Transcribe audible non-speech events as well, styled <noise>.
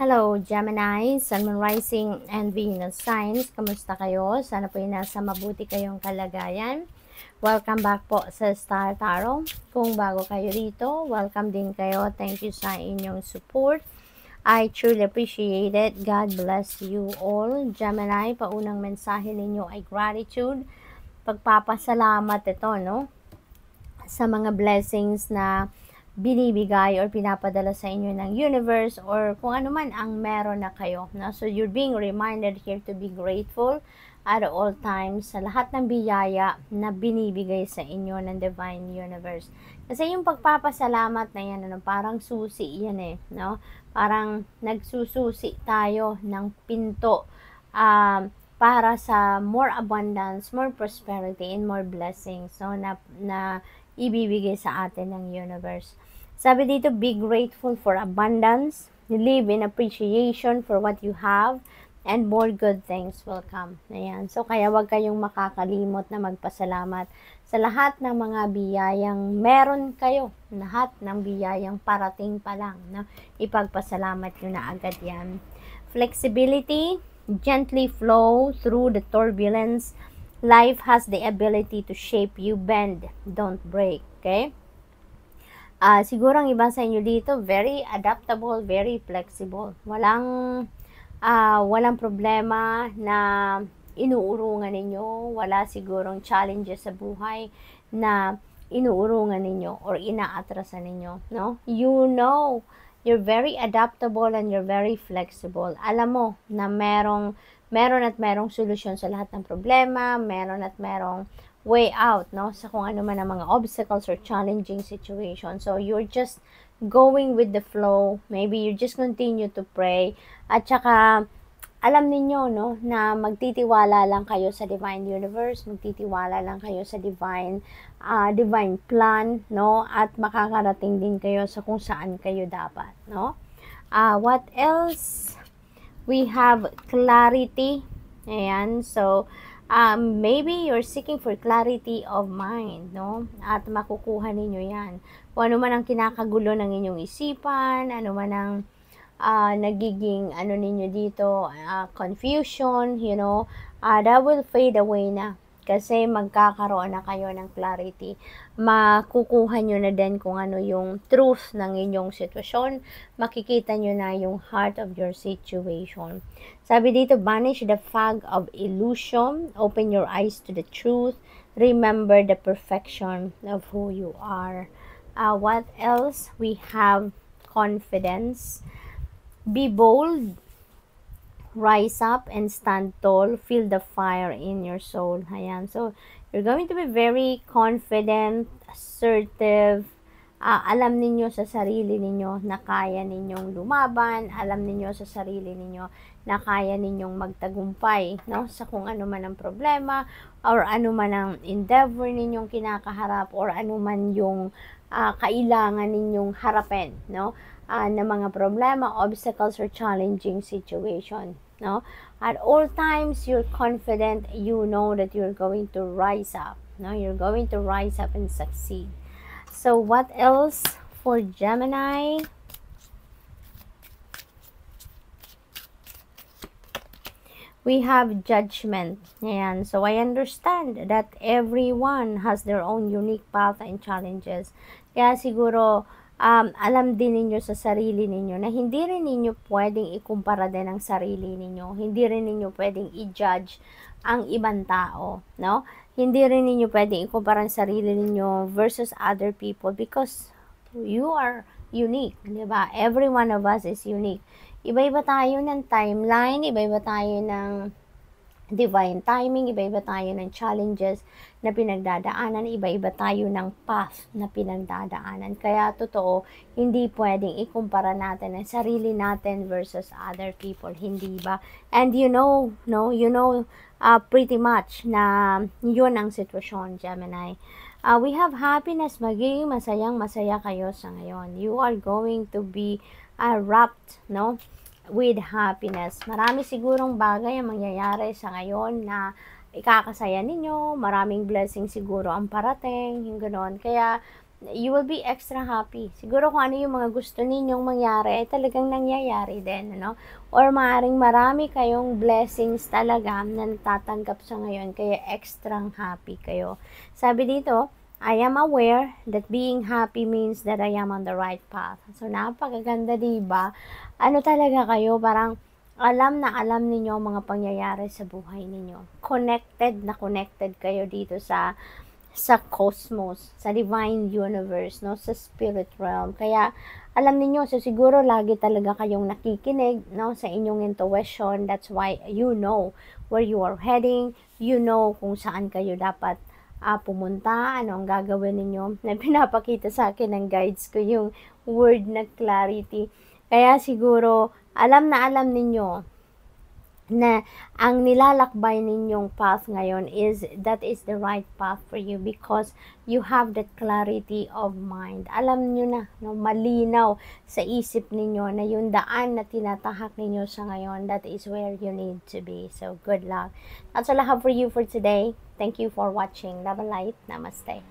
Hello, Gemini, Sun, Moon, Rising, and Venus signs. Kamusta kayo? Sana po ay nasa mabuti kayong kalagayan. Welcome back po sa Star Tarot. Kung bago kayo rito, welcome din kayo. Thank you sa inyong support. I truly appreciate it. God bless you all. Gemini, paunang mensahe ninyo ay gratitude. Pagpapasalamat ito, no? Sa mga blessings na binibigay or pinapadala sa inyo ng universe or kung ano man ang meron na kayo. No? So, you're being reminded here to be grateful at all times sa lahat ng biyaya na binibigay sa inyo ng divine universe. Kasi yung pagpapasalamat na yan, ano, parang susi yan eh, no? Parang nagsususi tayo ng pinto um, para sa more abundance, more prosperity, and more blessings, So, Na, na ibibigay sa atin ng universe. Sabi dito, be grateful for abundance, live in appreciation for what you have, and more good things will come. Ayan. So, kaya wag kayong makakalimot na magpasalamat sa lahat ng mga biyayang meron kayo. Lahat ng biyayang parating pa lang. No? Ipagpasalamat nyo na agad yan. Flexibility, gently flow through the turbulence Life has the ability to shape you, bend, don't break. Okay? Uh, siguro ang iba sa inyo dito, very adaptable, very flexible. Walang, uh, walang problema na inuurungan ninyo. Wala sigurong challenges sa buhay na inuurungan ninyo or inaatrasan ninyo. No? You know, you're very adaptable and you're very flexible. Alam mo na merong meron at merong solusyon sa lahat ng problema, meron at merong way out, no? Sa kung ano man ang mga obstacles or challenging situation. So, you're just going with the flow. Maybe you just continue to pray. At saka, alam ninyo, no, na magtitiwala lang kayo sa divine universe, magtitiwala lang kayo sa divine, uh, divine plan, no? At makakarating din kayo sa kung saan kayo dapat, no? Uh, what else? we have clarity. Ayan, so um, maybe you're seeking for clarity of mind, no? At makukuha ninyo yan. Kung ano man ang kinakagulo ng inyong isipan, ano man ang uh, nagiging ano ninyo dito, uh, confusion, you know, uh, that will fade away na kasi magkakaroon na kayo ng clarity. Makukuha nyo na din kung ano yung truth ng inyong sitwasyon. Makikita nyo na yung heart of your situation. Sabi dito, banish the fog of illusion. Open your eyes to the truth. Remember the perfection of who you are. Uh, what else? We have confidence. Be bold rise up and stand tall, feel the fire in your soul. Ayan. So, you're going to be very confident, assertive, uh, alam ninyo sa sarili ninyo na kaya ninyong lumaban, alam ninyo sa sarili ninyo na kaya ninyong magtagumpay no? sa kung ano man ang problema or ano man ang endeavor ninyong kinakaharap or ano man yung uh, kailangan ninyong harapin, no? Uh, ng mga problema, obstacles, or challenging situation, no? At all times, you're confident, you know that you're going to rise up, no? You're going to rise up and succeed. So, what else for Gemini? we have judgment. Ayan. So, I understand that everyone has their own unique path and challenges. Kaya siguro, um, alam din ninyo sa sarili ninyo na hindi rin ninyo pwedeng ikumpara din ang sarili ninyo. Hindi rin ninyo pwedeng i-judge ang ibang tao, no? Hindi rin ninyo pwedeng ikumpara ang sarili ninyo versus other people because you are unique, di ba? Every one of us is unique. Iba-iba tayo ng timeline, iba-iba tayo ng divine timing, iba-iba tayo ng challenges na pinagdadaanan, iba-iba tayo ng path na pinagdadaanan. Kaya totoo, hindi pwedeng ikumpara natin ang sarili natin versus other people, hindi ba? And you know, no, you know uh, pretty much na yun ang sitwasyon, Gemini. Uh, we have happiness, magiging masayang masaya kayo sa ngayon. You are going to be uh, wrapped, no? with happiness. Marami sigurong bagay ang mangyayari sa ngayon na ikakasaya ninyo, maraming blessing siguro ang parating, yung ganoon. Kaya, you will be extra happy. Siguro kung ano yung mga gusto ninyong mangyari, ay eh, talagang nangyayari din, ano? Or maaring marami kayong blessings talaga na natatanggap sa ngayon, kaya extra happy kayo. Sabi dito, I am aware that being happy means that I am on the right path. So, napakaganda, di ba? Ano talaga kayo? Parang alam na alam ninyo ang mga pangyayari sa buhay ninyo. Connected na connected kayo dito sa sa cosmos, sa divine universe, no, sa spirit realm. Kaya alam niyo, so siguro lagi talaga kayong nakikinig, no, sa inyong intuition. That's why you know where you are heading, you know kung saan kayo dapat uh, pumunta, ano ang gagawin ninyo. <laughs> Na pinapakita sa akin ng guides ko yung word na clarity. Kaya siguro, alam na alam ninyo na ang nilalakbay ninyong path ngayon is that is the right path for you because you have that clarity of mind. Alam nyo na, no, malinaw sa isip ninyo na yung daan na tinatahak ninyo sa ngayon, that is where you need to be. So, good luck. That's all I have for you for today. Thank you for watching. Double Light. Namaste.